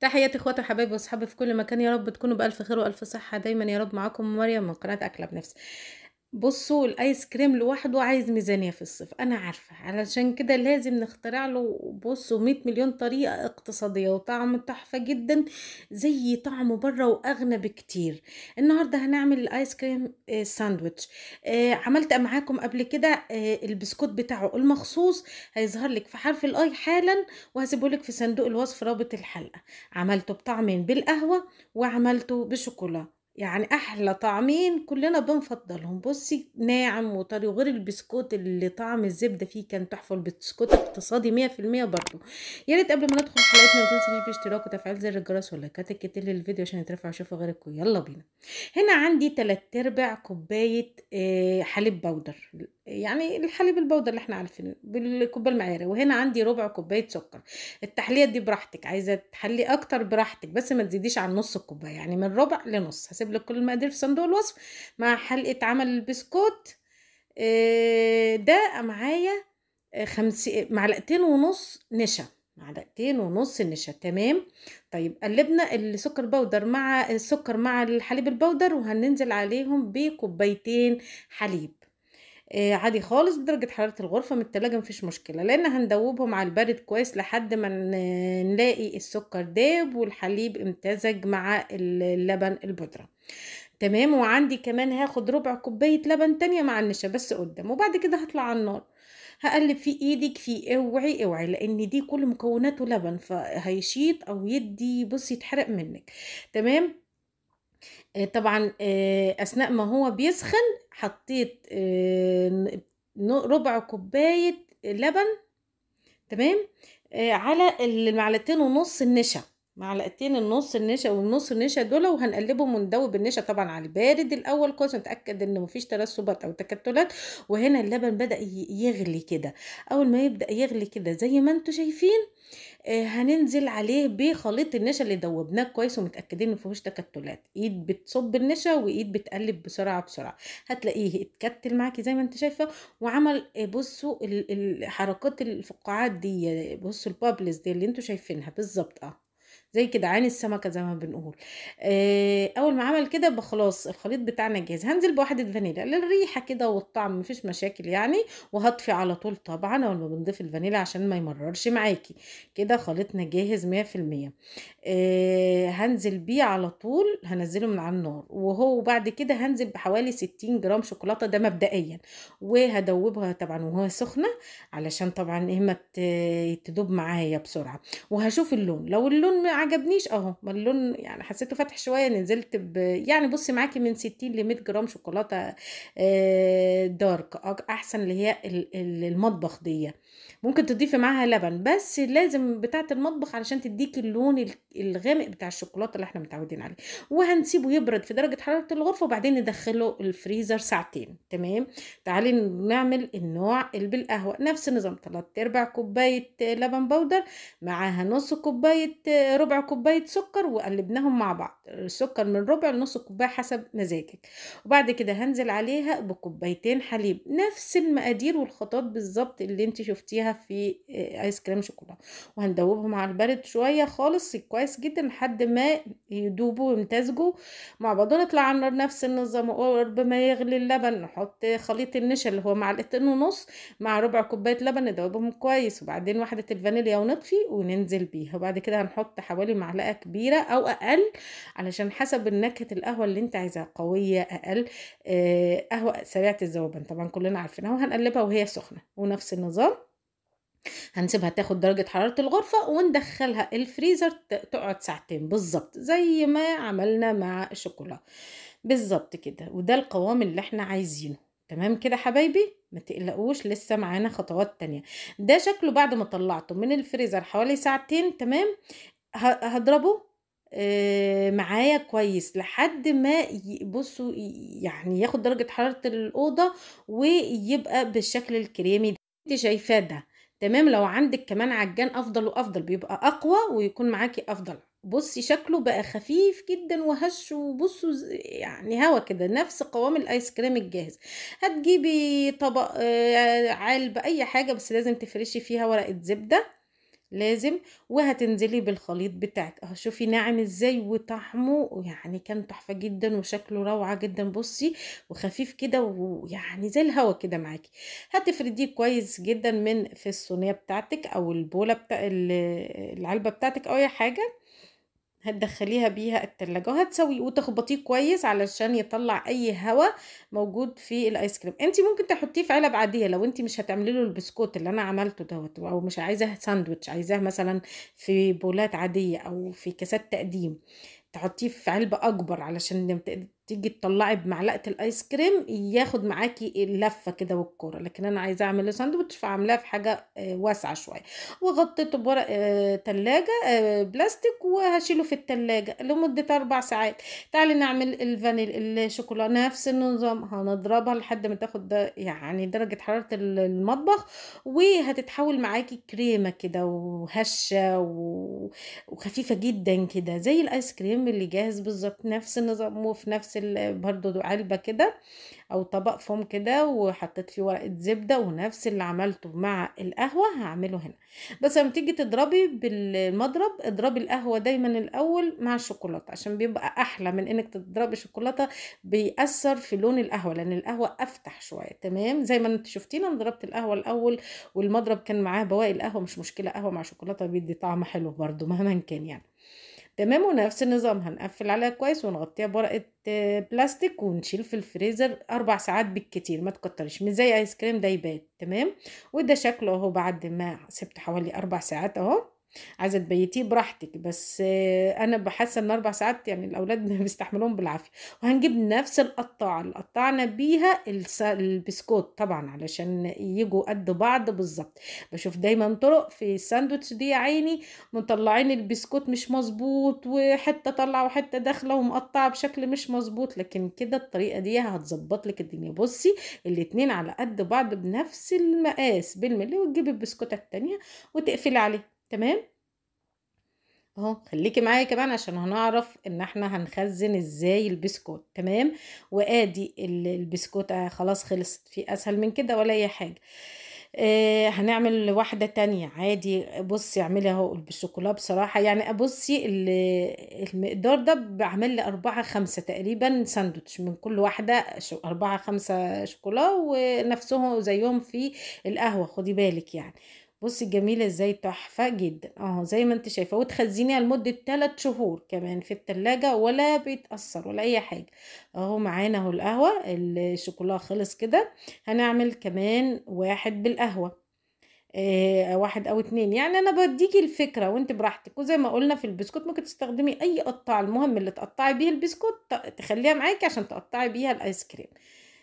تحياتي اخواتي وحبايبي واصحابي في كل مكان يا رب تكونوا بالف خير والف صحه دايما يا رب معاكم مريم من قناه اكله بنفسي بصوا الايس كريم لوحده عايز ميزانية في الصيف انا عارفة علشان كده لازم نخترع له بصوا 100 مليون طريقة اقتصادية وطعم تحفة جدا زي طعمه بره واغنى بكتير النهاردة هنعمل الايس كريم آه، ساندويتش آه، عملت معاكم قبل كده آه، البسكوت بتاعه المخصوص هيظهر لك في حرف الاي حالا وهسيبه لك في صندوق الوصف رابط الحلقة عملته بطعمين بالقهوة وعملته بشوكولا يعني أحلى طعمين كلنا بنفضلهم بصي ناعم وطري وغير البسكوت اللي طعم الزبدة فيه كان تحفة البسكوت اقتصادي مية في المية برضه يا ريت قبل ما ندخل حلقتنا ما تنسيش باشتراك وتفعيل زر الجرس واللايكات الكتير للفيديو عشان يترفع واشوفه غيركم يلا بينا هنا عندي تلات ارباع كوباية آه، حليب بودر يعني الحليب البودر اللي احنا عارفينه بالكوبايه المعياريه وهنا عندي ربع كوبايه سكر التحليه دي براحتك عايزه تحلي اكتر براحتك بس ما تزيديش عن نص الكوبايه يعني من ربع لنص هسيب لك كل المقادير في صندوق الوصف مع حلقه عمل البسكوت آه، ده معايا آه، خمس معلقتين ونص نشا معلقتين ونص نشا تمام طيب قلبنا السكر بودر مع السكر مع الحليب البودر وهننزل عليهم بكوبايتين حليب آه عادي خالص بدرجة حرارة الغرفة من التلاجة مفيش مشكلة لان هندوبهم على البرد كويس لحد ما نلاقي السكر داب والحليب امتزج مع اللبن البودرة تمام وعندي كمان هاخد ربع كوباية لبن تانية مع النشا بس قدام وبعد كده هطلع على النار هقلب في ايدك في اوعي اوعي لان دي كل مكوناته لبن فهيشيط او يدي بص يتحرق منك تمام آه، طبعا آه، اثناء ما هو بيسخن حطيت آه، ربع كوباية لبن تمام آه، على المعلقتين ونص النشا معلقتين النص النشا والنص النشا دول وهنقلبهم وندوب النشا طبعا على البارد الاول كويس نتاكد ان مفيش ترسبات او تكتلات وهنا اللبن بدا يغلي كده اول ما يبدا يغلي كده زي ما انتم شايفين آه، هننزل عليه بخليط النشا اللي دوبناه كويس ومتاكدين ان مفيهوش تكتلات ايد بتصب النشا وايد بتقلب بسرعه بسرعه هتلاقيه اتكتل معاكي زي ما انت شايفه وعمل آه، بصوا حركات الفقاعات دي آه، بصوا البابلز دي اللي انتوا شايفينها بالظبط اه زي كده عين السمكه زي ما بنقول آه اول ما عمل كده بخلاص الخليط بتاعنا جاهز هنزل بواحده فانيليا للريحه كده والطعم مفيش مشاكل يعني وهطفي على طول طبعا اول ما بنضيف الفانيليا عشان ما يمررش معاكي كده خليطنا جاهز 100% آه هنزل بيه على طول هنزله من على النار وهو بعد كده هنزل بحوالي 60 جرام شوكولاته ده مبدئيا وهدوبها طبعا وهو سخنه علشان طبعا ايه ما تدوب معايا بسرعه وهشوف اللون لو اللون عجبنيش اهو اللون يعني حسيته فاتح شويه نزلت ب... يعني بصي معاكي من 60 ل 100 جرام شوكولاته آه، دارك احسن اللي هي المطبخ ديه ممكن تضيفي معاها لبن بس لازم بتاعه المطبخ علشان تديكي اللون الغامق بتاع الشوكولاته اللي احنا متعودين عليه وهنسيبه يبرد في درجه حراره الغرفه وبعدين ندخله الفريزر ساعتين تمام تعالي نعمل النوع اللي بالقهوه نفس النظام 3 ارباع كوبايه لبن بودر معاها نص كوبايه ربع كوبايه سكر وقلبناهم مع بعض السكر من ربع لنص كوبايه حسب مزاجك وبعد كده هنزل عليها بكوبايتين حليب نفس المقادير والخطوات بالظبط اللي انت شفتيها في ايس آه, كريم شوكولاته وهندوبهم على البرد شويه خالص كويس جدا لحد ما يدوبوا ويمتزجوا مع بعض نطلع النار نفس النظام وقرب ما يغلي اللبن نحط خليط النشا اللي هو معلقتين ونص مع ربع كوبايه لبن ندوبهم كويس وبعدين واحده الفانيليا ونطفي وننزل بيها وبعد كده هنحط حوالي معلقه كبيره او اقل علشان حسب نكهه القهوه اللي انت عايزاها قويه اقل آه، قهوه سريعه الذوبان طبعا كلنا عارفينها وهنقلبها وهي سخنه ونفس النظام هنسيبها تاخد درجة حرارة الغرفة وندخلها الفريزر تقعد ساعتين بالظبط زي ما عملنا مع الشوكولا بالظبط كده وده القوام اللي احنا عايزينه تمام كده حبايبي ما تقلقوش لسه معانا خطوات تانية ده شكله بعد ما طلعته من الفريزر حوالي ساعتين تمام هضربه آه، معايا كويس لحد ما بصوا يعني ياخد درجة حرارة الأوضة ويبقى بالشكل الكريمي ده انت شايفاه ده تمام لو عندك كمان عجان افضل وافضل بيبقى اقوى ويكون معاكي افضل بصي شكله بقى خفيف جدا وهش وبصوا يعني هوا كده نفس قوام الايس كريم الجاهز هتجيبي طبق آه، علب اي حاجة بس لازم تفرشي فيها ورقة زبدة لازم وهتنزلي بالخليط بتاعك اهو شوفي ناعم ازاي وطعمه يعني كان تحفه جدا وشكله روعه جدا بصي وخفيف كده ويعني زي الهوا كده معاكي هتفرديه كويس جدا من في الصينيه بتاعتك او البوله بتاع العلبه بتاعتك او اي حاجه هتدخليها بيها التلاجة وهتسوي وتخبطيه كويس علشان يطلع اي هواء موجود في الايس كريم انت ممكن تحطيه في علب عاديه لو انت مش هتعملي له البسكوت اللي انا عملته دوت او مش عايزاه ساندوتش عايزاه مثلا في بولات عاديه او في كاسات تقديم تحطيه في علبة أكبر علشان تيجي تطلعي بمعلقه الايس كريم ياخد معاكي اللفه كده والكوره لكن انا عايزه اعمل ساندوتش فعاملاه في حاجه آه، واسعه شويه وغطيته بورق آه، تلاجة آه، بلاستيك وهشيله في التلاجة لمده اربع ساعات تعالي نعمل الفانيل الشوكولا نفس النظام هنضربها لحد ما تاخد يعني درجه حراره المطبخ وهتتحول معاكي كريمه كده وهشه وخفيفه جدا كده زي الايس كريم اللي جاهز بالظبط نفس النظام وفي نفس نفس برضو علبة كده او طبق فوم كده وحطيت فيه ورقة زبدة ونفس اللي عملته مع القهوة هعمله هنا بس لما تيجي تضربي بالمضرب اضربي القهوة دايما الاول مع الشوكولاتة عشان بيبقى احلى من انك تضربي شوكولاتة بيأثر في لون القهوة لان القهوة افتح شوية تمام زي ما انت شفتينا انا ضربت القهوة الاول والمضرب كان معاه بواقي القهوة مش مشكلة قهوة مع شوكولاتة بيدي طعم حلو برضو مهما كان يعني تمام ونفس النظام هنقفل عليها كويس ونغطيها بورقه آه، بلاستيك ونشيل في الفريزر اربع ساعات بالكتير ما تكترش مش زي ايس كريم ده يبات تمام وده شكله اهو بعد ما سبت حوالي اربع ساعات اهو عايزه تبيتيه براحتك بس انا بحس ان اربع ساعات يعني الاولاد بيستحملوهم بالعافيه وهنجيب نفس القطاعه اللي قطعنا بيها البسكوت طبعا علشان يجوا قد بعض بالظبط بشوف دايما طرق في الساندوتش دي يا عيني مطلعين البسكوت مش مظبوط وحته طالعه وحته داخله ومقطعه بشكل مش مظبوط لكن كده الطريقه دي هتظبط لك الدنيا بصي الاتنين على قد بعض بنفس المقاس بالملي وتجيبي البسكوته الثانيه وتقفلي عليه تمام اهو خليكي معايا كمان عشان هنعرف ان احنا هنخزن ازاي البسكوت تمام وادي البسكوت آه، خلاص خلصت في اسهل من كده ولا اي حاجه آه هنعمل واحده تانية عادي بصي اعملي اهو بالشوكولاته بصراحه يعني بصي المقدار ده بعمل لي أربعة خمسة تقريبا ساندوتش من كل واحده أربعة خمسة شوكولاته ونفسهم زيهم في القهوه خدي بالك يعني بصي الجميله ازاي تحفه جدا اهو زي ما انت شايفه وتخزنيها لمده 3 شهور كمان في التلاجة ولا بيتاثر ولا اي حاجه اهو معانا اهو القهوه الشوكولا خلص كده هنعمل كمان واحد بالقهوه إيه واحد او اتنين يعني انا بديكي الفكره وانت براحتك وزي ما قلنا في البسكوت ممكن تستخدمي اي قطاع المهم اللي تقطعي بيه البسكوت تخليها معاكي عشان تقطعي بيها الايس كريم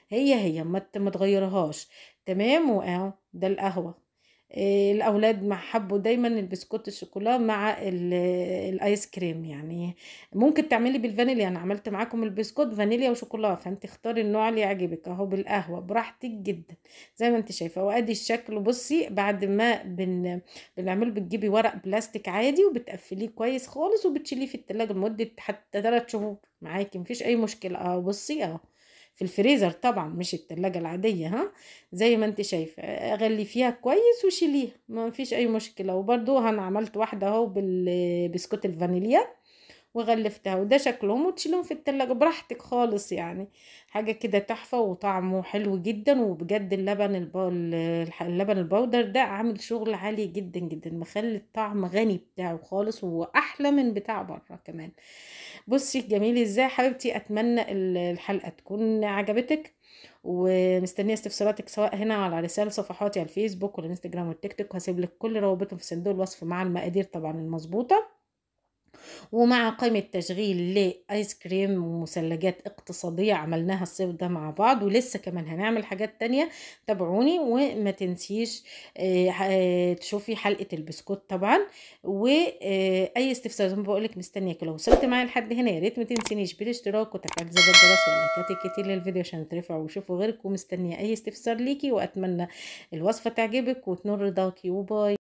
هي هي ما تغيرهاش تمام واهو ده القهوه آه، الاولاد ما حبوا دايما البسكوت الشوكولا مع الايس كريم يعني ممكن تعملي بالفانيليا انا عملت معاكم البسكوت فانيليا وشوكولا فانت اختاري النوع اللي يعجبك اهو بالقهوه براحتك جدا زي ما انت شايفه وادي الشكل بصي بعد ما بن... بنعمله بتجيبي ورق بلاستيك عادي وبتقفليه كويس خالص وبتشيليه في التلاجة لمده حتى 3 شهور معاكي مفيش اي مشكله اهو بصي اهو في الفريزر طبعا مش التلاجة العادية ها زي ما انت شايفة اغلي فيها كويس وشيليها ما فيش اي مشكلة وبرضو انا عملت واحدة اهو بالبسكوت الفانيليا وغلفتها وده شكلهم وتشيلهم في التلاجة براحتك خالص يعني حاجة كده تحفة وطعمه حلو جدا وبجد اللبن اللبن البودر ده عامل شغل عالي جدا جدا مخلي الطعم غني بتاعه خالص واحلى من بتاع بره كمان بصي جميل ازاي حبيبتي اتمنى الحلقة تكون عجبتك ومستنيه استفساراتك سواء هنا على رسالة صفحاتي على الفيسبوك والانستجرام والتيك توك وهسيب لك كل روابطهم في صندوق الوصف مع المقادير طبعا المظبوطه ومع قائمة تشغيل لآيس كريم ومثلجات اقتصادية عملناها الصيف ده مع بعض ولسه كمان هنعمل حاجات تانية تابعوني وما تنسيش آه، آه، تشوفي حلقة البسكوت طبعا وأي استفسار زي ما بقولك مستنياكي لو وصلت معايا لحد هنا يا ريت ما تنسينيش بالاشتراك وتفعيل زر الجرس واللايكات الكتير للفيديو عشان ترفعوا وشوفوا غيركم مستنية أي استفسار ليكي وأتمنى الوصفة تعجبك وتنور رضاكي وباي